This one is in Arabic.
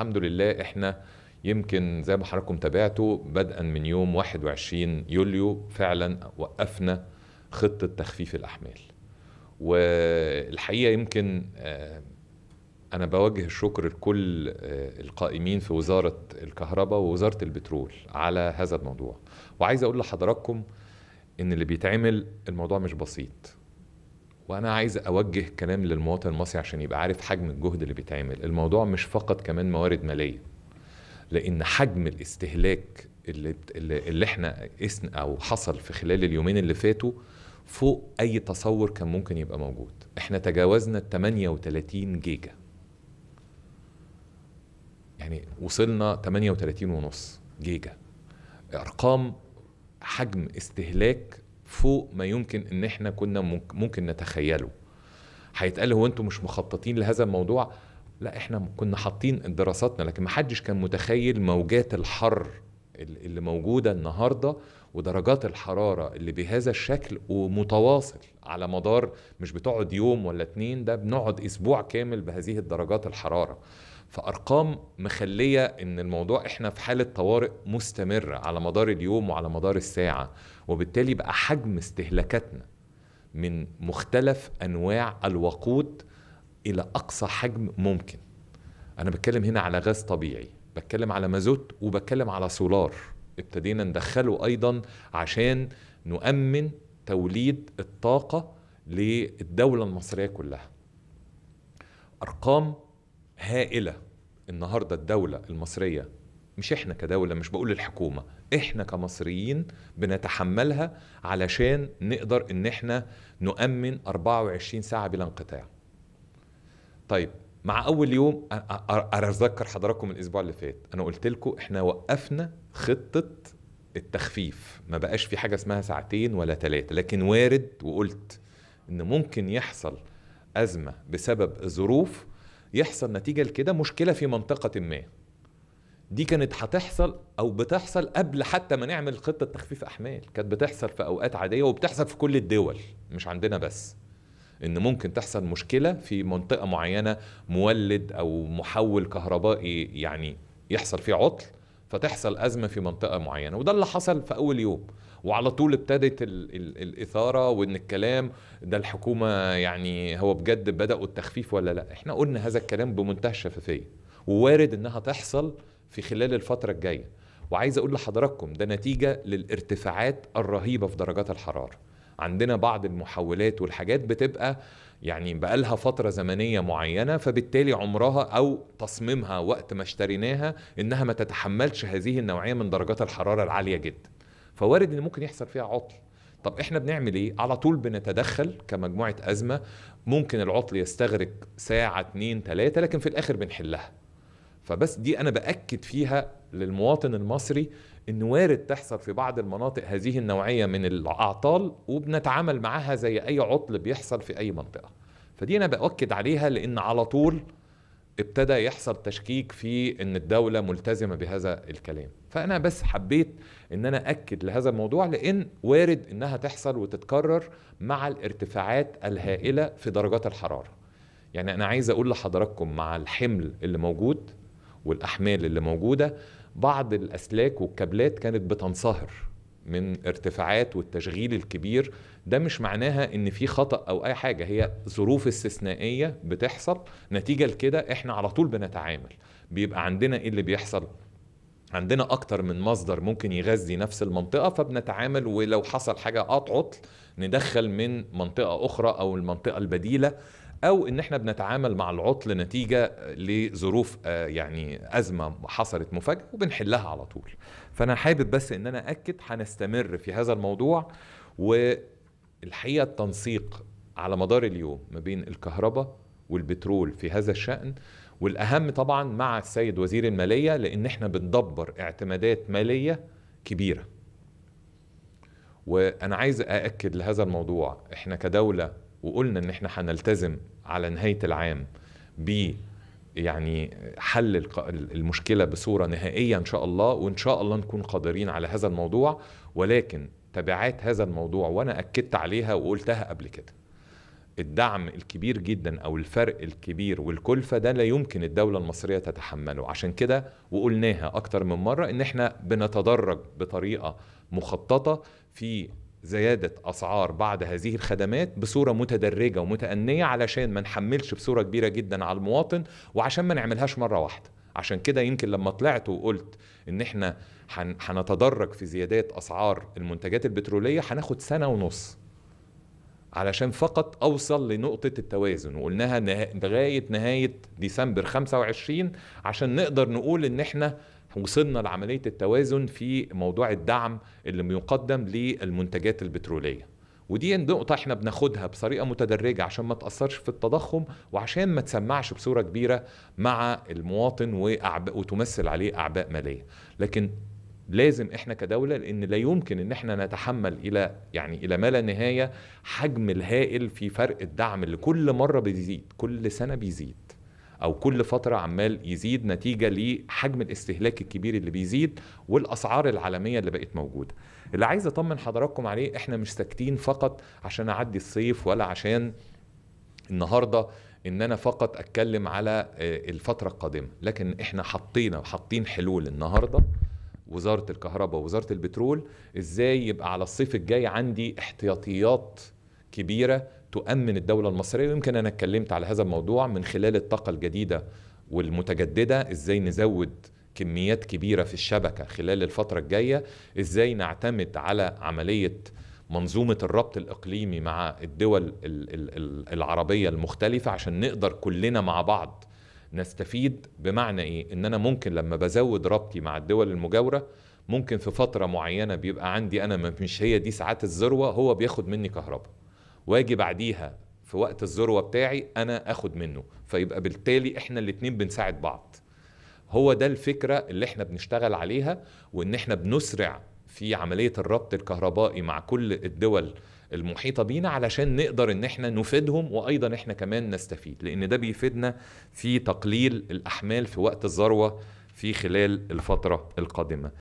الحمد لله احنا يمكن زي ما حضراتكم تابعتوا بدءا من يوم 21 يوليو فعلا وقفنا خطه تخفيف الاحمال والحقيقه يمكن آه، انا بوجه الشكر لكل آه، القائمين في وزاره الكهرباء ووزاره البترول على هذا الموضوع وعايز اقول لحضراتكم ان اللي بيتعمل الموضوع مش بسيط وانا عايز اوجه كلام للمواطن المصري عشان يبقى عارف حجم الجهد اللي بيتعمل الموضوع مش فقط كمان موارد ماليه لان حجم الاستهلاك اللي اللي احنا اسم او حصل في خلال اليومين اللي فاتوا فوق اي تصور كان ممكن يبقى موجود احنا تجاوزنا ال 38 جيجا يعني وصلنا 38 ونص جيجا ارقام حجم استهلاك فوق ما يمكن ان احنا كنا ممكن نتخيله هيتقال هو انتم مش مخططين لهذا الموضوع لا احنا كنا حاطين دراساتنا لكن ما حدش كان متخيل موجات الحر اللي موجوده النهارده ودرجات الحراره اللي بهذا الشكل ومتواصل على مدار مش بتقعد يوم ولا اتنين ده بنقعد اسبوع كامل بهذه الدرجات الحراره فارقام مخليه ان الموضوع احنا في حاله طوارئ مستمره على مدار اليوم وعلى مدار الساعه وبالتالي بقى حجم استهلاكاتنا من مختلف انواع الوقود الى اقصى حجم ممكن انا بتكلم هنا على غاز طبيعي بتكلم على مازوت وبتكلم على سولار ابتدينا ندخله ايضا عشان نؤمن توليد الطاقه للدوله المصريه كلها ارقام هائله النهارده الدوله المصريه مش احنا كدوله مش بقول الحكومه احنا كمصريين بنتحملها علشان نقدر ان احنا نؤمن 24 ساعه بلا انقطاع طيب مع اول يوم اذكر اتذكر حضراتكم الاسبوع اللي فات انا قلت لكم احنا وقفنا خطه التخفيف ما بقاش في حاجه اسمها ساعتين ولا ثلاثه لكن وارد وقلت ان ممكن يحصل ازمه بسبب ظروف يحصل نتيجه لكده مشكله في منطقه ما دي كانت هتحصل او بتحصل قبل حتى ما نعمل خطه تخفيف احمال كانت بتحصل في اوقات عاديه وبتحصل في كل الدول مش عندنا بس ان ممكن تحصل مشكله في منطقه معينه مولد او محول كهربائي يعني يحصل فيه عطل فتحصل ازمه في منطقه معينه وده اللي حصل في اول يوم وعلى طول ابتدت الاثاره وان الكلام ده الحكومه يعني هو بجد بداوا التخفيف ولا لا احنا قلنا هذا الكلام بمنتهى الشفافيه ووارد انها تحصل في خلال الفتره الجايه وعايز اقول لحضراتكم ده نتيجه للارتفاعات الرهيبه في درجات الحراره عندنا بعض المحولات والحاجات بتبقى يعني بقالها فتره زمنيه معينه فبالتالي عمرها او تصميمها وقت ما اشتريناها انها ما تتحملش هذه النوعيه من درجات الحراره العاليه جدا فوارد ان ممكن يحصل فيها عطل طب احنا بنعمل ايه على طول بنتدخل كمجموعه ازمه ممكن العطل يستغرق ساعه اتنين تلاته لكن في الاخر بنحلها فبس دي انا باكد فيها للمواطن المصري ان وارد تحصل في بعض المناطق هذه النوعيه من الاعطال وبنتعامل معاها زي اي عطل بيحصل في اي منطقه فدي انا باكد عليها لان على طول ابتدى يحصل تشكيك في ان الدوله ملتزمه بهذا الكلام فانا بس حبيت ان انا اكد لهذا الموضوع لان وارد انها تحصل وتتكرر مع الارتفاعات الهائله في درجات الحراره يعني انا عايز اقول لحضراتكم مع الحمل اللي موجود والاحمال اللي موجوده بعض الاسلاك والكابلات كانت بتنصهر من ارتفاعات والتشغيل الكبير ده مش معناها ان في خطا او اي حاجه هي ظروف استثنائيه بتحصل نتيجه لكده احنا على طول بنتعامل بيبقى عندنا ايه اللي بيحصل عندنا اكتر من مصدر ممكن يغذي نفس المنطقه فبنتعامل ولو حصل حاجه قطعت ندخل من منطقه اخرى او المنطقه البديله او ان احنا بنتعامل مع العطل نتيجه لظروف آه، يعني ازمه حصلت مفاجاه وبنحلها على طول فانا حابب بس ان انا اكد هنستمر في هذا الموضوع والحقيقه التنسيق على مدار اليوم ما بين الكهرباء والبترول في هذا الشان والاهم طبعا مع السيد وزير الماليه لان احنا بندبر اعتمادات ماليه كبيره وانا عايز ااكد لهذا الموضوع احنا كدوله وقلنا ان احنا هنلتزم على نهايه العام ب يعني حل المشكله بصوره نهائيه ان شاء الله وان شاء الله نكون قادرين على هذا الموضوع ولكن تبعات هذا الموضوع وانا اكدت عليها وقلتها قبل كده الدعم الكبير جدا او الفرق الكبير والكلفه ده لا يمكن الدوله المصريه تتحمله عشان كده وقلناها اكتر من مره ان احنا بنتدرج بطريقه مخططه في زيادة أسعار بعض هذه الخدمات بصورة متدرجة ومتأنية علشان ما نحملش بصورة كبيرة جدا على المواطن وعشان ما نعملهاش مرة واحدة عشان كده يمكن لما طلعت وقلت ان احنا هنتدرج في زيادات اسعار المنتجات البتروليه هناخد سنه ونص علشان فقط اوصل لنقطه التوازن وقلناها لغايه نهايه ديسمبر 25 عشان نقدر نقول ان احنا وصلنا لعمليه التوازن في موضوع الدعم اللي بيقدم للمنتجات البتروليه ودي نقطة احنا بناخدها بطريقة متدرجة عشان ما تأثرش في التضخم وعشان ما تسمعش بصورة كبيرة مع المواطن وأعباء وتمثل عليه أعباء مالية لكن لازم احنا كدولة لأن لا يمكن ان احنا نتحمل إلى يعني إلى ما لا نهاية حجم الهائل في فرق الدعم اللي كل مرة بيزيد كل سنة بيزيد او كل فتره عمال يزيد نتيجه لحجم الاستهلاك الكبير اللي بيزيد والاسعار العالميه اللي بقت موجوده اللي عايز اطمن حضراتكم عليه احنا مش ساكتين فقط عشان اعدي الصيف ولا عشان النهارده ان انا فقط اتكلم على آه، الفتره القادمه لكن احنا حطينا وحاطين حلول النهارده وزاره الكهرباء ووزاره البترول ازاي يبقى على الصيف الجاي عندي احتياطيات كبيره تؤمن الدولة المصرية ويمكن أنا اتكلمت على هذا الموضوع من خلال الطاقة الجديدة والمتجددة إزاي نزود كميات كبيرة في الشبكة خلال الفترة الجاية إزاي نعتمد على عملية منظومة الربط الإقليمي مع الدول العربية المختلفة عشان نقدر كلنا مع بعض نستفيد بمعنى إيه؟ إن أنا ممكن لما بزود ربطي مع الدول المجاورة ممكن في فترة معينة بيبقى عندي أنا مش هي دي ساعات الذروة هو بياخد مني كهرباء واجي بعديها في وقت الذروه بتاعي انا اخد منه فيبقى بالتالي احنا الاثنين بنساعد بعض هو ده الفكره اللي احنا بنشتغل عليها وان احنا بنسرع في عمليه الربط الكهربائي مع كل الدول المحيطه بينا علشان نقدر ان احنا نفيدهم وايضا احنا كمان نستفيد لان ده بيفيدنا في تقليل الاحمال في وقت الذروه في خلال الفتره القادمه